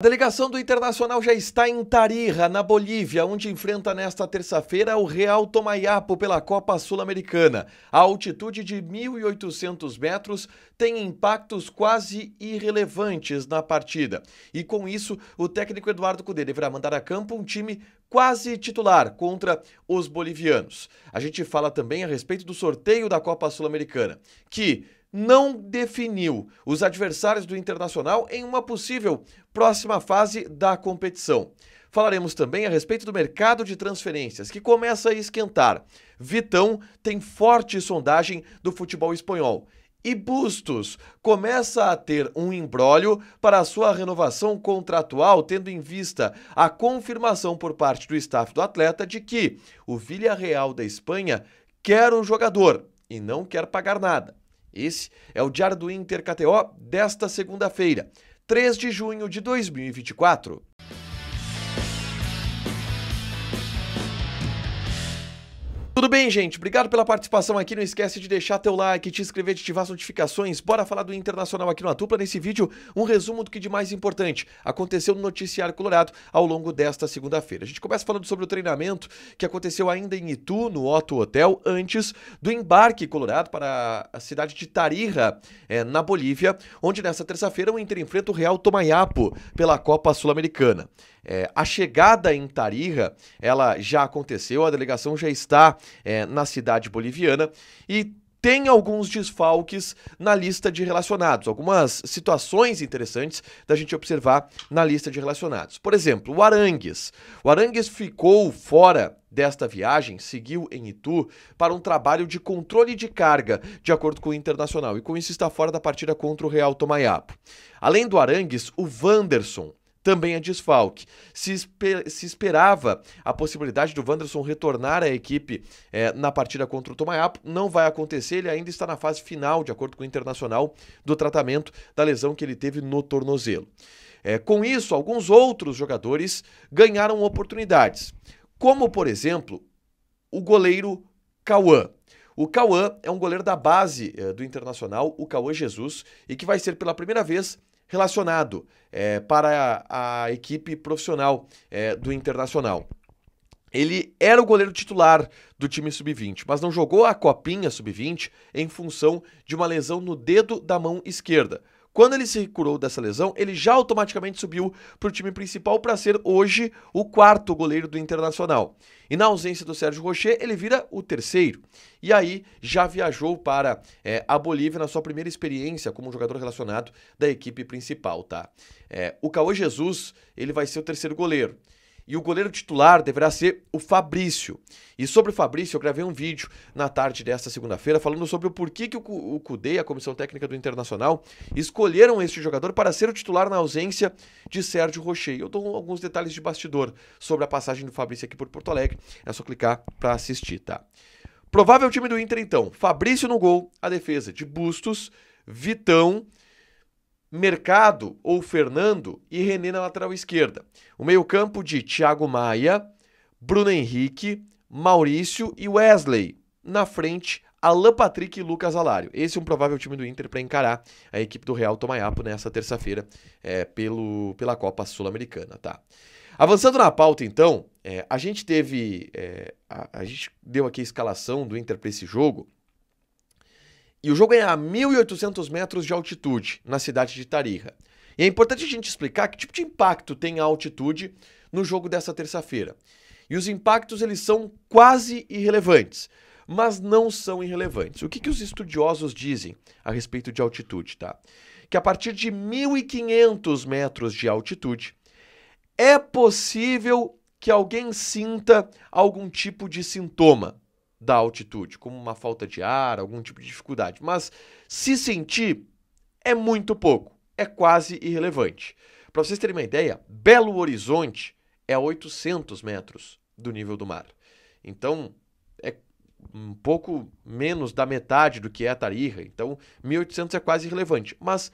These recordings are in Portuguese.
A delegação do Internacional já está em Tarija, na Bolívia, onde enfrenta nesta terça-feira o Real Tomayapo pela Copa Sul-Americana. A altitude de 1.800 metros tem impactos quase irrelevantes na partida. E com isso, o técnico Eduardo Cudê deverá mandar a campo um time quase titular contra os bolivianos. A gente fala também a respeito do sorteio da Copa Sul-Americana, que não definiu os adversários do Internacional em uma possível próxima fase da competição. Falaremos também a respeito do mercado de transferências, que começa a esquentar. Vitão tem forte sondagem do futebol espanhol. E Bustos começa a ter um embrólio para a sua renovação contratual, tendo em vista a confirmação por parte do staff do atleta de que o Villarreal da Espanha quer o jogador e não quer pagar nada. Esse é o Diário do Inter KTO desta segunda-feira, 3 de junho de 2024. Tudo bem, gente? Obrigado pela participação aqui. Não esquece de deixar teu like, te inscrever, de ativar as notificações. Bora falar do Internacional aqui no Atupla. Nesse vídeo, um resumo do que de mais importante aconteceu no noticiário colorado ao longo desta segunda-feira. A gente começa falando sobre o treinamento que aconteceu ainda em Itu, no Otto Hotel, antes do embarque colorado para a cidade de Tarija, é, na Bolívia, onde nesta terça-feira o Inter enfrenta o Real Tomayapo pela Copa Sul-Americana. É, a chegada em Tarija, ela já aconteceu, a delegação já está é, na cidade boliviana e tem alguns desfalques na lista de relacionados, algumas situações interessantes da gente observar na lista de relacionados. Por exemplo, o Arangues. O Arangues ficou fora desta viagem seguiu em Itu para um trabalho de controle de carga, de acordo com o Internacional, e com isso está fora da partida contra o Real Tomayapo Além do Arangues, o Wanderson, também a desfalque. Se, esper se esperava a possibilidade do Wanderson retornar à equipe é, na partida contra o Tomaiapo, não vai acontecer, ele ainda está na fase final, de acordo com o Internacional, do tratamento da lesão que ele teve no tornozelo. É, com isso, alguns outros jogadores ganharam oportunidades, como, por exemplo, o goleiro Cauã. O Cauã é um goleiro da base é, do Internacional, o Cauã Jesus, e que vai ser pela primeira vez relacionado é, para a, a, equipe profissional é, do Internacional. Ele era o goleiro titular do time sub-20, mas não jogou a Copinha sub-20 em função de uma lesão no dedo da mão esquerda. Quando ele se curou dessa lesão, ele já automaticamente subiu para o time principal para ser hoje o quarto goleiro do Internacional. E na ausência do Sérgio Rocher, ele vira o terceiro. E aí já viajou para é, a Bolívia na sua primeira experiência como jogador relacionado da equipe principal, tá? É, o Caô Jesus, ele vai ser o terceiro goleiro e o goleiro titular deverá ser o Fabrício. E sobre o Fabrício, eu gravei um vídeo na tarde desta segunda-feira falando sobre o porquê que o, Cudei CUDE a Comissão Técnica do Internacional escolheram este jogador para ser o titular na ausência de Sérgio Rocher. Eu dou alguns detalhes de bastidor sobre a passagem do Fabrício aqui por Porto Alegre. É só clicar para assistir, tá? Provável time do Inter, então. Fabrício no gol, a defesa de Bustos, Vitão, Mercado ou Fernando e René na lateral esquerda. O meio-campo de Thiago Maia, Bruno Henrique, Maurício e Wesley. Na frente, Alan Patrick e Lucas Alário. Esse é um provável time do Inter para encarar a equipe do Real Tomaiapo nessa terça-feira é, pelo, pela Copa Sul-Americana, tá? Avançando na pauta, então, é, a gente teve. É, a, a, gente deu aqui a escalação do Inter para esse jogo. E o jogo é a 1.800 metros de altitude, na cidade de Tarija. E é importante a gente explicar que tipo de impacto tem a altitude no jogo dessa terça-feira. E os impactos eles são quase irrelevantes, mas não são irrelevantes. O que, que os estudiosos dizem a respeito de altitude, tá? Que a partir de 1.500 metros de altitude é possível que alguém sinta algum tipo de sintoma, da altitude, como uma falta de ar, algum tipo de dificuldade. Mas se sentir é muito pouco, é quase irrelevante. Para vocês terem uma ideia, Belo Horizonte é a 800 metros do nível do mar. Então, é um pouco menos da metade do que é a Tarija. Então, 1800 é quase irrelevante, mas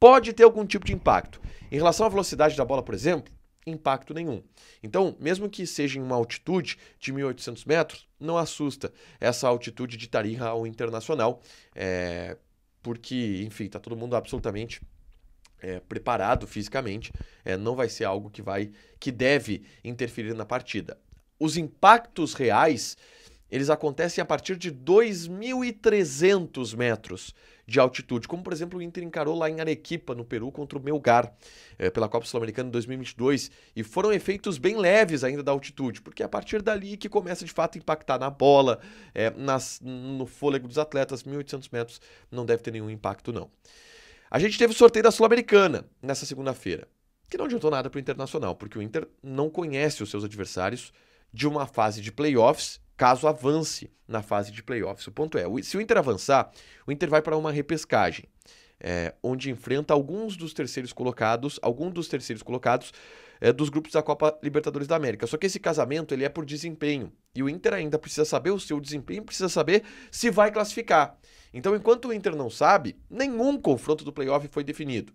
pode ter algum tipo de impacto. Em relação à velocidade da bola, por exemplo, impacto nenhum. Então, mesmo que seja em uma altitude de 1.800 metros, não assusta essa altitude de Tarija ao internacional, é, porque, enfim, está todo mundo absolutamente é, preparado fisicamente, é, não vai ser algo que vai, que deve interferir na partida. Os impactos reais, eles acontecem a partir de 2.300 metros de altitude, como por exemplo o Inter encarou lá em Arequipa, no Peru, contra o Melgar, é, pela Copa Sul-Americana de 2022, e foram efeitos bem leves ainda da altitude, porque é a partir dali que começa de fato a impactar na bola, é, nas, no fôlego dos atletas, 1.800 metros não deve ter nenhum impacto não. A gente teve o sorteio da Sul-Americana nessa segunda-feira, que não adiantou nada para o Internacional, porque o Inter não conhece os seus adversários de uma fase de playoffs caso avance na fase de playoffs. O ponto é, se o Inter avançar, o Inter vai para uma repescagem, é, onde enfrenta alguns dos terceiros colocados, alguns dos terceiros colocados é, dos grupos da Copa Libertadores da América. Só que esse casamento ele é por desempenho e o Inter ainda precisa saber o seu desempenho, precisa saber se vai classificar. Então, enquanto o Inter não sabe, nenhum confronto do playoff foi definido.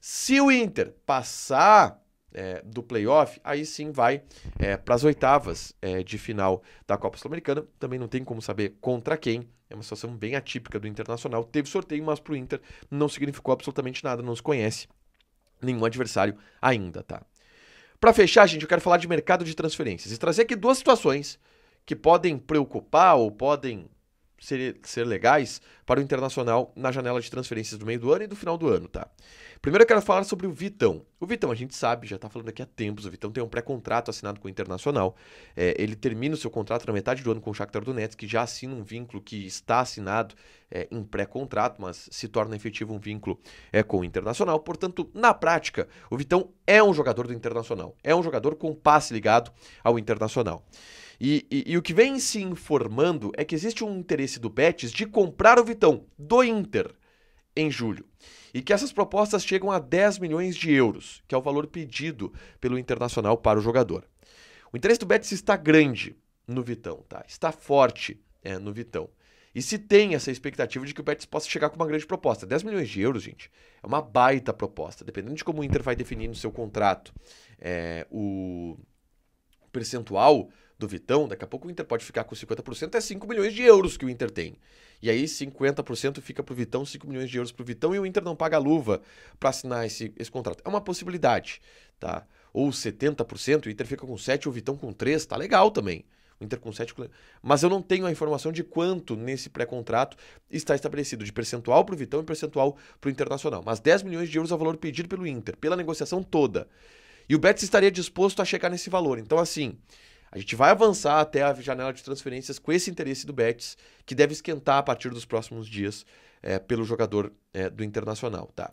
Se o Inter passar é, do playoff, aí sim vai é, para as oitavas é, de final da Copa Sul-Americana. Também não tem como saber contra quem. É uma situação bem atípica do Internacional. Teve sorteio, mas para o Inter não significou absolutamente nada. Não se conhece nenhum adversário ainda, tá? Para fechar, gente, eu quero falar de mercado de transferências e trazer aqui duas situações que podem preocupar ou podem ser, ser legais para o Internacional na janela de transferências do meio do ano e do final do ano, tá? Primeiro eu quero falar sobre o Vitão. O Vitão, a gente sabe, já tá falando aqui há tempos, o Vitão tem um pré-contrato assinado com o Internacional. É, ele termina o seu contrato na metade do ano com o Shakhtar Donetsk, que já assina um vínculo que está assinado é, em pré-contrato, mas se torna efetivo um vínculo é, com o Internacional. Portanto, na prática, o Vitão é um jogador do Internacional. É um jogador com passe ligado ao Internacional. E, e, e, o que vem se informando é que existe um interesse do Betis de comprar o Vitão do Inter em julho. E que essas propostas chegam a 10 milhões de euros, que é o valor pedido pelo Internacional para o jogador. O interesse do Betis está grande no Vitão, tá? Está forte é, no Vitão. E se tem essa expectativa de que o Betis possa chegar com uma grande proposta. 10 milhões de euros, gente, é uma baita proposta. Dependendo de como o Inter vai definir no seu contrato é, o percentual do Vitão, daqui a pouco o Inter pode ficar com 50%, é 5 milhões de euros que o Inter tem. E aí 50% fica para o Vitão, 5 milhões de euros para o Vitão e o Inter não paga a luva para assinar esse, esse contrato. É uma possibilidade, tá? Ou 70%, o Inter fica com 7, o Vitão com 3, tá legal também. O Inter com 7, mas eu não tenho a informação de quanto nesse pré-contrato está estabelecido de percentual para o Vitão e percentual para o Internacional. Mas 10 milhões de euros é o valor pedido pelo Inter, pela negociação toda. E o Betis estaria disposto a chegar nesse valor. Então, assim, a gente vai avançar até a janela de transferências com esse interesse do Betis, que deve esquentar a partir dos próximos dias é, pelo jogador é, do Internacional, tá?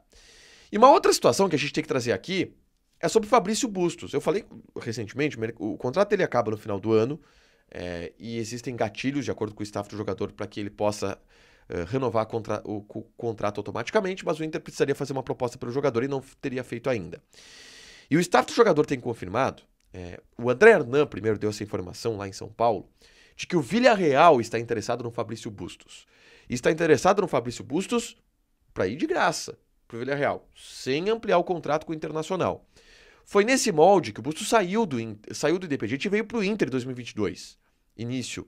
E uma outra situação que a gente tem que trazer aqui é sobre Fabrício Bustos. Eu falei recentemente, o contrato dele acaba no final do ano é, e existem gatilhos, de acordo com o staff do jogador, para que ele possa é, renovar contra, o, o, contrato automaticamente, mas o Inter precisaria fazer uma proposta pelo jogador e não teria feito ainda. E o staff do jogador tem confirmado é, o André Hernan primeiro deu essa informação lá em São Paulo de que o Villarreal está interessado no Fabrício Bustos. E está interessado no Fabrício Bustos para ir de graça para o Villarreal, sem ampliar o contrato com o Internacional. Foi nesse molde que o Bustos saiu do, saiu do Independiente e veio para o Inter 2022, início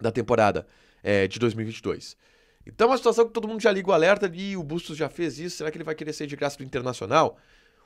da temporada é, de 2022. Então é uma situação que todo mundo já liga o alerta de o Bustos já fez isso, será que ele vai querer sair de graça do Internacional?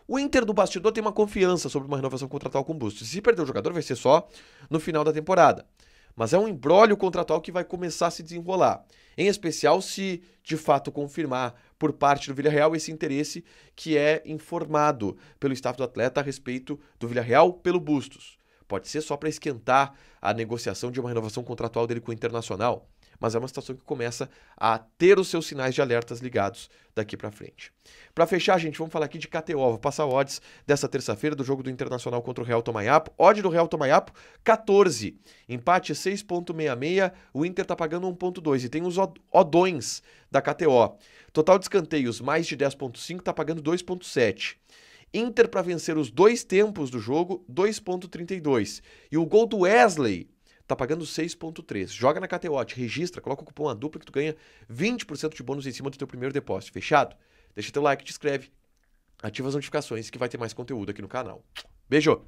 O Inter do bastidor tem uma confiança sobre uma renovação contratual com o Bustos. Se perder o jogador, vai ser só no final da temporada. Mas é um embrólio contratual que vai começar a se desenrolar. Em especial se, de fato, confirmar por parte do Villarreal esse interesse que é informado pelo staff do atleta a respeito do Villarreal pelo Bustos. Pode ser só para esquentar a negociação de uma renovação contratual dele com o Internacional mas é uma situação que começa a ter os seus sinais de alertas ligados daqui para frente. Para fechar, gente, vamos falar aqui de KTO. Vou passar odds dessa terça-feira do jogo do Internacional contra o Real Tomaiapo. Odd do Real Tomaiapo, 14. Empate 6.66, o Inter tá pagando 1.2 e tem os odões da KTO. Total de escanteios mais de 10.5 tá pagando 2.7. Inter para vencer os dois tempos do jogo, 2.32. E o gol do Wesley tá pagando 6,3. Joga na KTOT, registra, coloca o cupom ADUPLA que tu ganha 20% de bônus em cima do teu primeiro depósito. Fechado? Deixa teu like, te inscreve, ativa as notificações que vai ter mais conteúdo aqui no canal. Beijo!